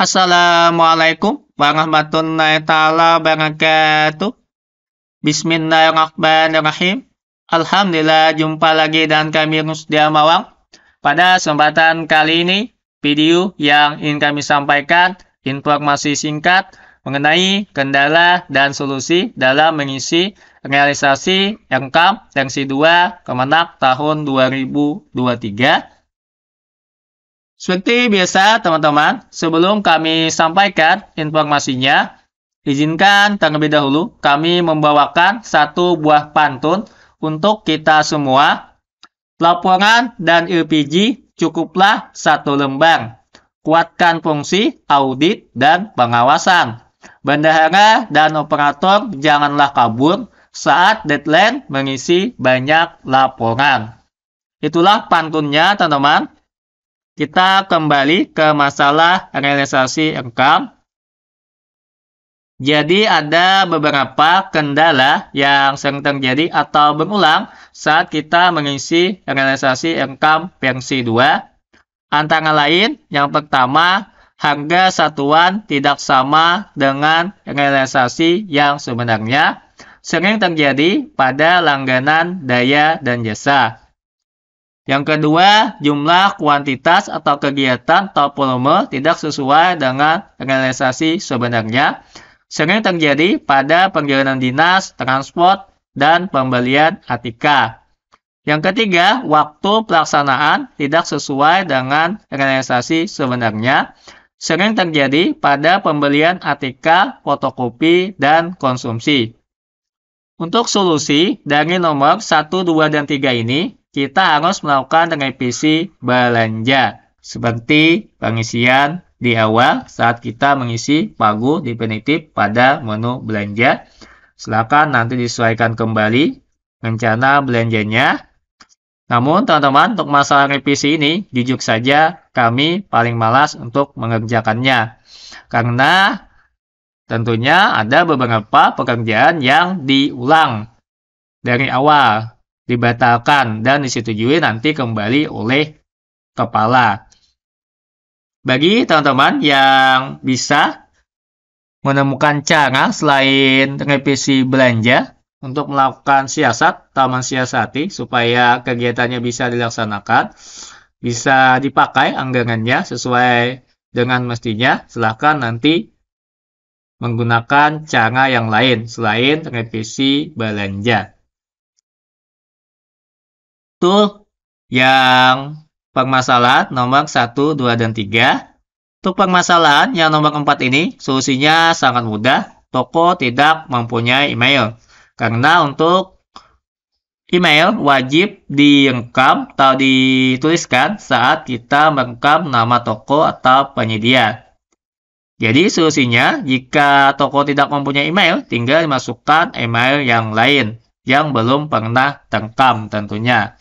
Assalamualaikum warahmatullahi taala wabarakatuh. Bismillahirrahmanirrahim. Alhamdulillah jumpa lagi dan kami Rusdia Mawang. Pada kesempatan kali ini, video yang ingin kami sampaikan informasi singkat mengenai kendala dan solusi dalam mengisi realisasi income tensi 2 Kemenak tahun 2023 seperti biasa, teman-teman, sebelum kami sampaikan informasinya, izinkan terlebih dahulu kami membawakan satu buah pantun untuk kita semua. Laporan dan LPG cukuplah satu lembar. Kuatkan fungsi audit dan pengawasan. Bendahara dan operator janganlah kabur saat deadline mengisi banyak laporan. Itulah pantunnya, teman-teman. Kita kembali ke masalah realisasi income. Jadi ada beberapa kendala yang sering terjadi atau berulang saat kita mengisi realisasi income versi 2. Antara lain, yang pertama, harga satuan tidak sama dengan realisasi yang sebenarnya sering terjadi pada langganan daya dan jasa. Yang kedua, jumlah kuantitas atau kegiatan atau volume tidak sesuai dengan realisasi sebenarnya. Sering terjadi pada perjalanan dinas, transport, dan pembelian atika. Yang ketiga, waktu pelaksanaan tidak sesuai dengan realisasi sebenarnya. Sering terjadi pada pembelian atika, fotokopi, dan konsumsi. Untuk solusi dari nomor 1, 2, dan 3 ini, kita harus melakukan revisi belanja seperti pengisian di awal saat kita mengisi pagu definitif pada menu belanja. Silakan nanti disesuaikan kembali rencana belanjanya. Namun teman-teman untuk masalah revisi ini jujur saja kami paling malas untuk mengerjakannya. Karena tentunya ada beberapa pekerjaan yang diulang dari awal dibatalkan dan disetujui nanti kembali oleh kepala. Bagi teman-teman yang bisa menemukan cara selain revisi belanja untuk melakukan siasat, taman siasati supaya kegiatannya bisa dilaksanakan, bisa dipakai anggarannya sesuai dengan mestinya, silahkan nanti menggunakan cara yang lain selain revisi belanja. Tool yang permasalahan nomor 1, 2, dan 3. Untuk permasalahan yang nomor 4 ini, solusinya sangat mudah. Toko tidak mempunyai email. Karena untuk email wajib direkam atau dituliskan saat kita merekam nama toko atau penyedia. Jadi solusinya, jika toko tidak mempunyai email, tinggal dimasukkan email yang lain yang belum pernah terekam tentunya.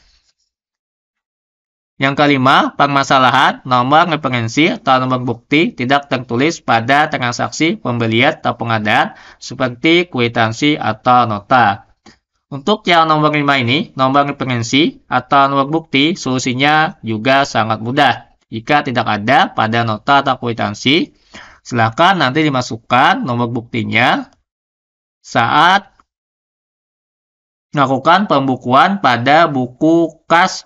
Yang kelima, permasalahan nomor referensi atau nomor bukti tidak tertulis pada transaksi pembelian atau pengadaan seperti kuitansi atau nota. Untuk yang nomor lima ini, nomor referensi atau nomor bukti solusinya juga sangat mudah. Jika tidak ada pada nota atau kuitansi, silakan nanti dimasukkan nomor buktinya saat melakukan pembukuan pada buku kas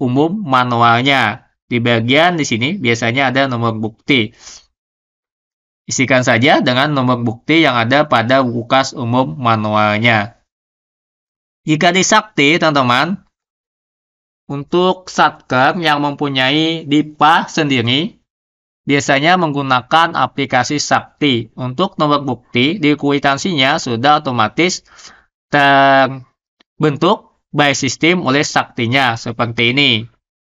umum manualnya. Di bagian di sini biasanya ada nomor bukti. Isikan saja dengan nomor bukti yang ada pada kulkas umum manualnya. Jika disakti, teman-teman, untuk satker yang mempunyai DIPA sendiri, biasanya menggunakan aplikasi Sakti. Untuk nomor bukti di kuitansinya sudah otomatis terbentuk by sistem oleh saktinya seperti ini.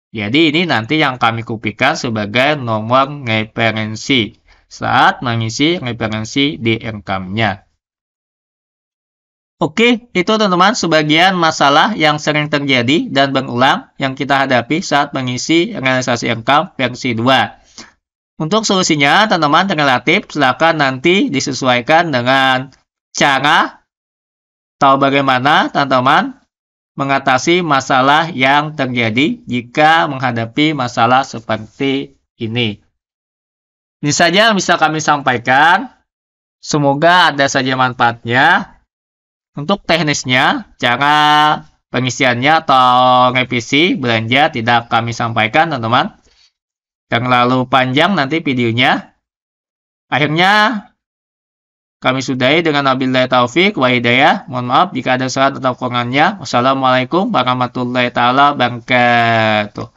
Jadi ini nanti yang kami kupikan sebagai nomor referensi saat mengisi referensi di income-nya. Oke, itu teman-teman sebagian masalah yang sering terjadi dan berulang yang kita hadapi saat mengisi realisasi income versi 2. Untuk solusinya, teman-teman relatif silakan nanti disesuaikan dengan cara atau bagaimana teman-teman mengatasi masalah yang terjadi jika menghadapi masalah seperti ini. Ini saja yang bisa kami sampaikan. Semoga ada saja manfaatnya. Untuk teknisnya, cara pengisiannya atau revisi belanja tidak kami sampaikan, teman-teman. lalu panjang nanti videonya. Akhirnya, kami sudahi dengan wabillahi taufik wa hidayah. Mohon maaf jika ada salah atau kekurangannya. Wassalamualaikum warahmatullahi wabarakatuh.